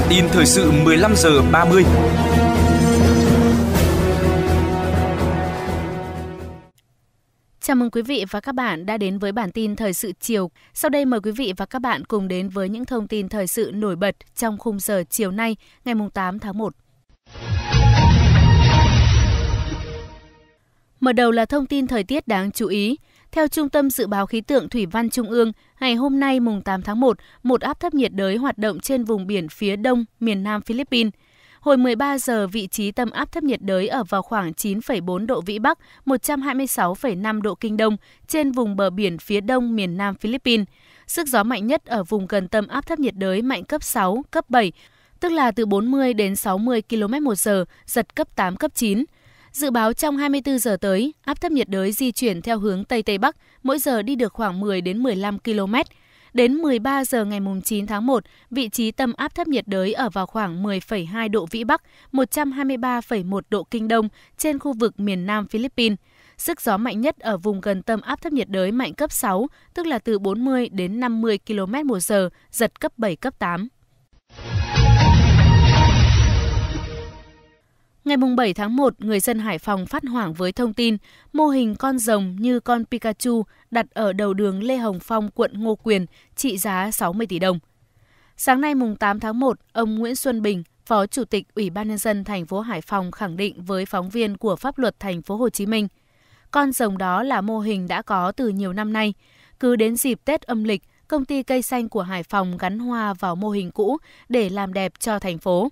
bản tin thời sự 15 giờ 30. Chào mừng quý vị và các bạn đã đến với bản tin thời sự chiều. Sau đây mời quý vị và các bạn cùng đến với những thông tin thời sự nổi bật trong khung giờ chiều nay, ngày 8 tháng 1. Mở đầu là thông tin thời tiết đáng chú ý. Theo Trung tâm Dự báo Khí tượng Thủy văn Trung ương, ngày hôm nay mùng 8 tháng 1, một áp thấp nhiệt đới hoạt động trên vùng biển phía đông miền Nam Philippines. Hồi 13 giờ, vị trí tâm áp thấp nhiệt đới ở vào khoảng 9,4 độ Vĩ Bắc, 126,5 độ Kinh Đông, trên vùng bờ biển phía đông miền Nam Philippines. Sức gió mạnh nhất ở vùng gần tâm áp thấp nhiệt đới mạnh cấp 6, cấp 7, tức là từ 40 đến 60 km một giờ, giật cấp 8, cấp 9. Dự báo trong 24 giờ tới, áp thấp nhiệt đới di chuyển theo hướng Tây Tây Bắc, mỗi giờ đi được khoảng 10 đến 15 km. Đến 13 giờ ngày 9 tháng 1, vị trí tâm áp thấp nhiệt đới ở vào khoảng 10,2 độ Vĩ Bắc, 123,1 độ Kinh Đông trên khu vực miền Nam Philippines. Sức gió mạnh nhất ở vùng gần tâm áp thấp nhiệt đới mạnh cấp 6, tức là từ 40 đến 50 km một giờ, giật cấp 7, cấp 8. Ngày 7 tháng 1, người dân Hải Phòng phát hoảng với thông tin mô hình con rồng như con Pikachu đặt ở đầu đường Lê Hồng Phong, quận Ngô Quyền, trị giá 60 tỷ đồng. Sáng nay mùng 8 tháng 1, ông Nguyễn Xuân Bình, Phó Chủ tịch Ủy ban nhân dân thành phố Hải Phòng khẳng định với phóng viên của pháp luật thành phố Hồ Chí Minh, con rồng đó là mô hình đã có từ nhiều năm nay. Cứ đến dịp Tết âm lịch, công ty cây xanh của Hải Phòng gắn hoa vào mô hình cũ để làm đẹp cho thành phố.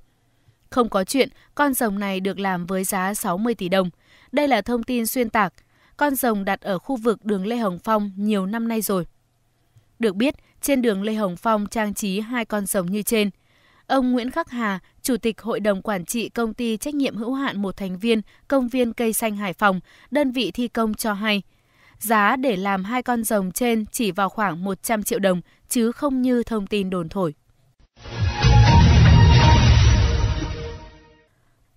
Không có chuyện, con rồng này được làm với giá 60 tỷ đồng. Đây là thông tin xuyên tạc. Con rồng đặt ở khu vực đường Lê Hồng Phong nhiều năm nay rồi. Được biết, trên đường Lê Hồng Phong trang trí hai con rồng như trên. Ông Nguyễn Khắc Hà, Chủ tịch Hội đồng Quản trị Công ty Trách nhiệm hữu hạn một thành viên Công viên Cây Xanh Hải Phòng, đơn vị thi công cho hay. Giá để làm hai con rồng trên chỉ vào khoảng 100 triệu đồng, chứ không như thông tin đồn thổi.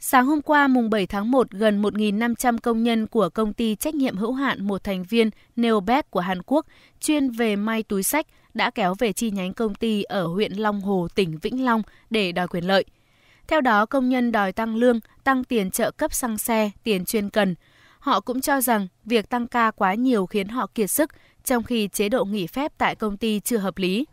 Sáng hôm qua mùng 7 tháng 1, gần 1.500 công nhân của công ty trách nhiệm hữu hạn một thành viên Neobet của Hàn Quốc chuyên về may túi sách đã kéo về chi nhánh công ty ở huyện Long Hồ, tỉnh Vĩnh Long để đòi quyền lợi. Theo đó, công nhân đòi tăng lương, tăng tiền trợ cấp xăng xe, tiền chuyên cần. Họ cũng cho rằng việc tăng ca quá nhiều khiến họ kiệt sức, trong khi chế độ nghỉ phép tại công ty chưa hợp lý.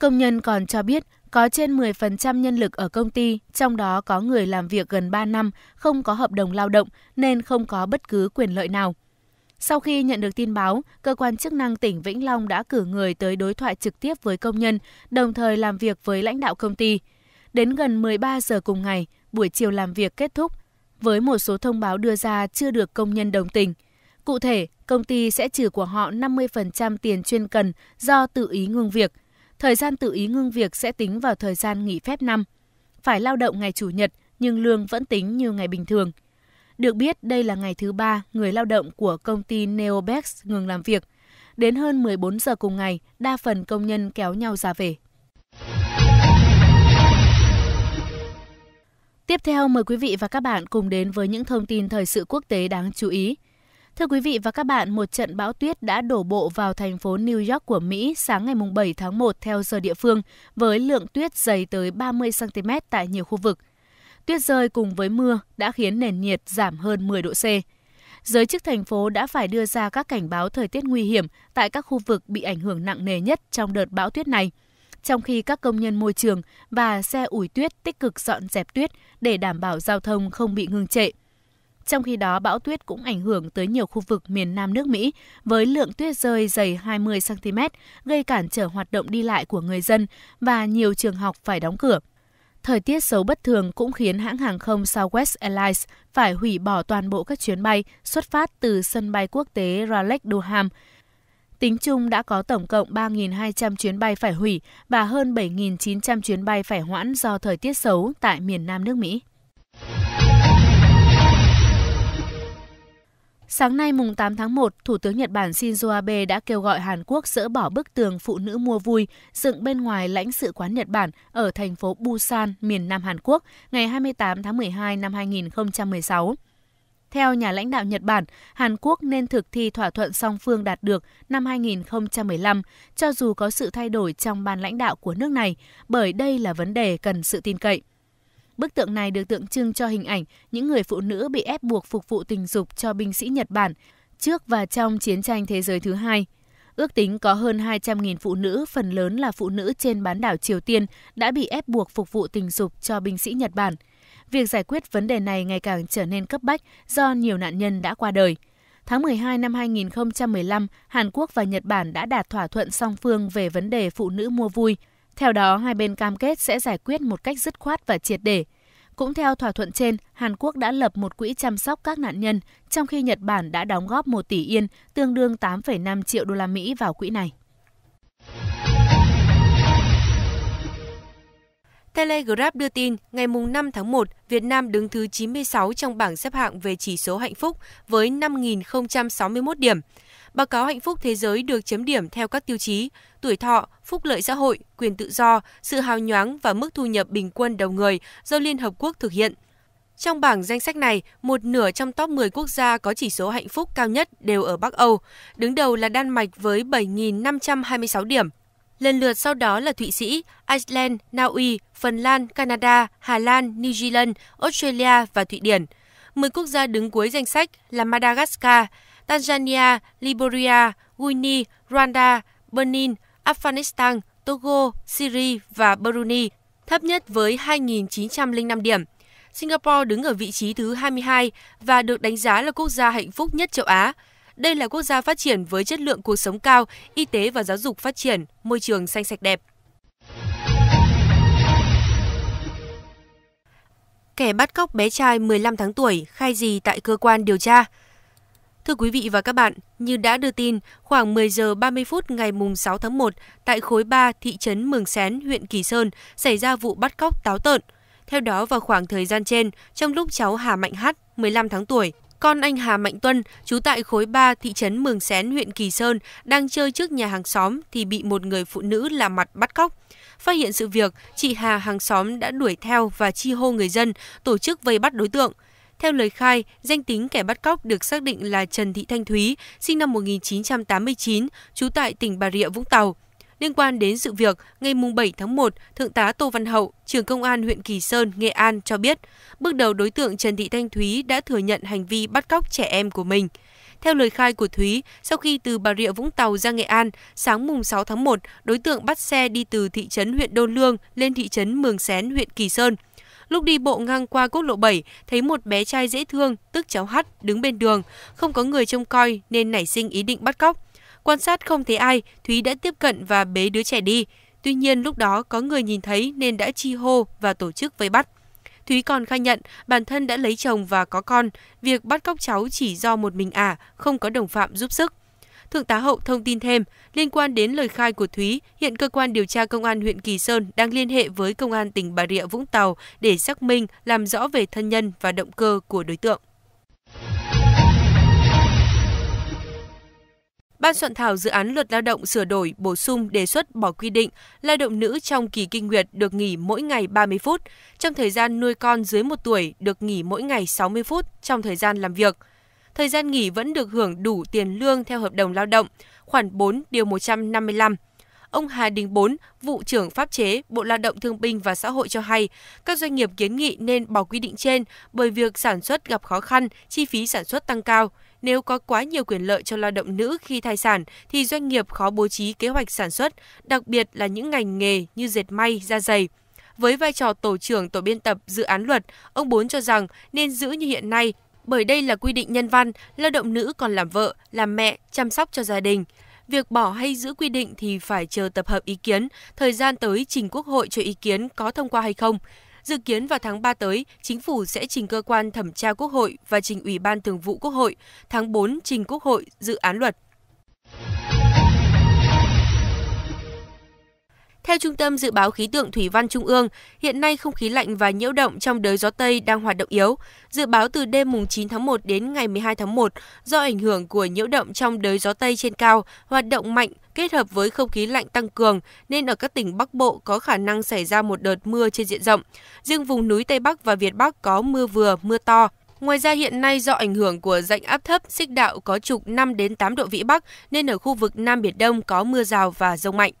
Công nhân còn cho biết có trên 10% nhân lực ở công ty, trong đó có người làm việc gần 3 năm, không có hợp đồng lao động nên không có bất cứ quyền lợi nào. Sau khi nhận được tin báo, cơ quan chức năng tỉnh Vĩnh Long đã cử người tới đối thoại trực tiếp với công nhân, đồng thời làm việc với lãnh đạo công ty. Đến gần 13 giờ cùng ngày, buổi chiều làm việc kết thúc, với một số thông báo đưa ra chưa được công nhân đồng tình. Cụ thể, công ty sẽ trừ của họ 50% tiền chuyên cần do tự ý ngừng việc – Thời gian tự ý ngưng việc sẽ tính vào thời gian nghỉ phép năm. Phải lao động ngày Chủ nhật nhưng lương vẫn tính như ngày bình thường. Được biết, đây là ngày thứ ba người lao động của công ty Neobex ngừng làm việc. Đến hơn 14 giờ cùng ngày, đa phần công nhân kéo nhau ra về. Tiếp theo, mời quý vị và các bạn cùng đến với những thông tin thời sự quốc tế đáng chú ý. Thưa quý vị và các bạn, một trận bão tuyết đã đổ bộ vào thành phố New York của Mỹ sáng ngày 7 tháng 1 theo giờ địa phương, với lượng tuyết dày tới 30cm tại nhiều khu vực. Tuyết rơi cùng với mưa đã khiến nền nhiệt giảm hơn 10 độ C. Giới chức thành phố đã phải đưa ra các cảnh báo thời tiết nguy hiểm tại các khu vực bị ảnh hưởng nặng nề nhất trong đợt bão tuyết này, trong khi các công nhân môi trường và xe ủi tuyết tích cực dọn dẹp tuyết để đảm bảo giao thông không bị ngưng trệ. Trong khi đó, bão tuyết cũng ảnh hưởng tới nhiều khu vực miền Nam nước Mỹ, với lượng tuyết rơi dày 20cm, gây cản trở hoạt động đi lại của người dân và nhiều trường học phải đóng cửa. Thời tiết xấu bất thường cũng khiến hãng hàng không Southwest Airlines phải hủy bỏ toàn bộ các chuyến bay xuất phát từ sân bay quốc tế Raleigh Durham. Tính chung đã có tổng cộng 3.200 chuyến bay phải hủy và hơn 7.900 chuyến bay phải hoãn do thời tiết xấu tại miền Nam nước Mỹ. Sáng nay mùng 8 tháng 1, Thủ tướng Nhật Bản Shinzo Abe đã kêu gọi Hàn Quốc dỡ bỏ bức tường phụ nữ mua vui dựng bên ngoài lãnh sự quán Nhật Bản ở thành phố Busan, miền Nam Hàn Quốc ngày 28 tháng 12 năm 2016. Theo nhà lãnh đạo Nhật Bản, Hàn Quốc nên thực thi thỏa thuận song phương đạt được năm 2015, cho dù có sự thay đổi trong ban lãnh đạo của nước này, bởi đây là vấn đề cần sự tin cậy. Bức tượng này được tượng trưng cho hình ảnh những người phụ nữ bị ép buộc phục vụ tình dục cho binh sĩ Nhật Bản trước và trong chiến tranh thế giới thứ hai. Ước tính có hơn 200.000 phụ nữ, phần lớn là phụ nữ trên bán đảo Triều Tiên, đã bị ép buộc phục vụ tình dục cho binh sĩ Nhật Bản. Việc giải quyết vấn đề này ngày càng trở nên cấp bách do nhiều nạn nhân đã qua đời. Tháng 12 năm 2015, Hàn Quốc và Nhật Bản đã đạt thỏa thuận song phương về vấn đề phụ nữ mua vui – theo đó, hai bên cam kết sẽ giải quyết một cách dứt khoát và triệt để. Cũng theo thỏa thuận trên, Hàn Quốc đã lập một quỹ chăm sóc các nạn nhân, trong khi Nhật Bản đã đóng góp 1 tỷ yên, tương đương 8,5 triệu đô la Mỹ vào quỹ này. Telegraph đưa tin, ngày 5 tháng 1, Việt Nam đứng thứ 96 trong bảng xếp hạng về chỉ số hạnh phúc với 5.061 điểm. Báo cáo Hạnh phúc Thế giới được chấm điểm theo các tiêu chí tuổi thọ, phúc lợi xã hội, quyền tự do, sự hào nhoáng và mức thu nhập bình quân đầu người do Liên Hợp Quốc thực hiện. Trong bảng danh sách này, một nửa trong top 10 quốc gia có chỉ số hạnh phúc cao nhất đều ở Bắc Âu. Đứng đầu là Đan Mạch với 7.526 điểm. Lần lượt sau đó là Thụy Sĩ, Iceland, Na Uy, Phần Lan, Canada, Hà Lan, New Zealand, Australia và Thụy Điển. 10 quốc gia đứng cuối danh sách là Madagascar, Tanzania, Liberia, Guinea, Rwanda, Benin, Afghanistan, Togo, Syria và Brunei, thấp nhất với 2.905 điểm. Singapore đứng ở vị trí thứ 22 và được đánh giá là quốc gia hạnh phúc nhất châu Á. Đây là quốc gia phát triển với chất lượng cuộc sống cao, y tế và giáo dục phát triển, môi trường xanh sạch đẹp. Kẻ bắt cóc bé trai 15 tháng tuổi khai gì tại cơ quan điều tra – Thưa quý vị và các bạn, như đã đưa tin, khoảng 10 giờ 30 phút ngày 6 tháng 1, tại khối 3 thị trấn Mường Xén, huyện Kỳ Sơn, xảy ra vụ bắt cóc táo tợn. Theo đó, vào khoảng thời gian trên, trong lúc cháu Hà Mạnh Hát, 15 tháng tuổi, con anh Hà Mạnh Tuân, trú tại khối 3 thị trấn Mường Xén, huyện Kỳ Sơn, đang chơi trước nhà hàng xóm thì bị một người phụ nữ làm mặt bắt cóc. Phát hiện sự việc, chị Hà hàng xóm đã đuổi theo và chi hô người dân, tổ chức vây bắt đối tượng – theo lời khai, danh tính kẻ bắt cóc được xác định là Trần Thị Thanh Thúy, sinh năm 1989, trú tại tỉnh Bà Rịa, Vũng Tàu. Liên quan đến sự việc, ngày 7 tháng 1, Thượng tá Tô Văn Hậu, trưởng công an huyện Kỳ Sơn, Nghệ An cho biết, bước đầu đối tượng Trần Thị Thanh Thúy đã thừa nhận hành vi bắt cóc trẻ em của mình. Theo lời khai của Thúy, sau khi từ Bà Rịa Vũng Tàu ra Nghệ An, sáng mùng 6 tháng 1, đối tượng bắt xe đi từ thị trấn huyện Đôn Lương lên thị trấn Mường Xén, huyện Kỳ Sơn – Lúc đi bộ ngang qua quốc lộ 7, thấy một bé trai dễ thương, tức cháu Hắt, đứng bên đường. Không có người trông coi nên nảy sinh ý định bắt cóc. Quan sát không thấy ai, Thúy đã tiếp cận và bế đứa trẻ đi. Tuy nhiên lúc đó có người nhìn thấy nên đã chi hô và tổ chức vây bắt. Thúy còn khai nhận bản thân đã lấy chồng và có con, việc bắt cóc cháu chỉ do một mình ả, à, không có đồng phạm giúp sức. Thượng tá Hậu thông tin thêm, liên quan đến lời khai của Thúy, hiện cơ quan điều tra công an huyện Kỳ Sơn đang liên hệ với công an tỉnh Bà Rịa Vũng Tàu để xác minh, làm rõ về thân nhân và động cơ của đối tượng. Ban soạn thảo dự án luật lao động sửa đổi bổ sung đề xuất bỏ quy định lao động nữ trong kỳ kinh nguyệt được nghỉ mỗi ngày 30 phút, trong thời gian nuôi con dưới 1 tuổi được nghỉ mỗi ngày 60 phút trong thời gian làm việc – thời gian nghỉ vẫn được hưởng đủ tiền lương theo hợp đồng lao động, khoản 4 điều 155. Ông Hà Đình Bốn, vụ trưởng pháp chế Bộ Lao động Thương binh và Xã hội cho hay, các doanh nghiệp kiến nghị nên bỏ quy định trên bởi việc sản xuất gặp khó khăn, chi phí sản xuất tăng cao. Nếu có quá nhiều quyền lợi cho lao động nữ khi thai sản thì doanh nghiệp khó bố trí kế hoạch sản xuất, đặc biệt là những ngành nghề như dệt may, da giày. Với vai trò tổ trưởng tổ biên tập dự án luật, ông Bốn cho rằng nên giữ như hiện nay bởi đây là quy định nhân văn, lao động nữ còn làm vợ, làm mẹ, chăm sóc cho gia đình. Việc bỏ hay giữ quy định thì phải chờ tập hợp ý kiến, thời gian tới trình Quốc hội cho ý kiến có thông qua hay không. Dự kiến vào tháng 3 tới, chính phủ sẽ trình cơ quan thẩm tra Quốc hội và trình Ủy ban Thường vụ Quốc hội, tháng 4 trình Quốc hội dự án luật Theo Trung tâm Dự báo Khí tượng Thủy văn Trung ương, hiện nay không khí lạnh và nhiễu động trong đới gió Tây đang hoạt động yếu. Dự báo từ đêm mùng 9 tháng 1 đến ngày 12 tháng 1, do ảnh hưởng của nhiễu động trong đới gió Tây trên cao, hoạt động mạnh kết hợp với không khí lạnh tăng cường nên ở các tỉnh Bắc Bộ có khả năng xảy ra một đợt mưa trên diện rộng. Riêng vùng núi Tây Bắc và Việt Bắc có mưa vừa, mưa to, Ngoài ra hiện nay do ảnh hưởng của rãnh áp thấp xích đạo có trục 5 đến 8 độ vĩ Bắc nên ở khu vực Nam Biển Đông có mưa rào và rông mạnh.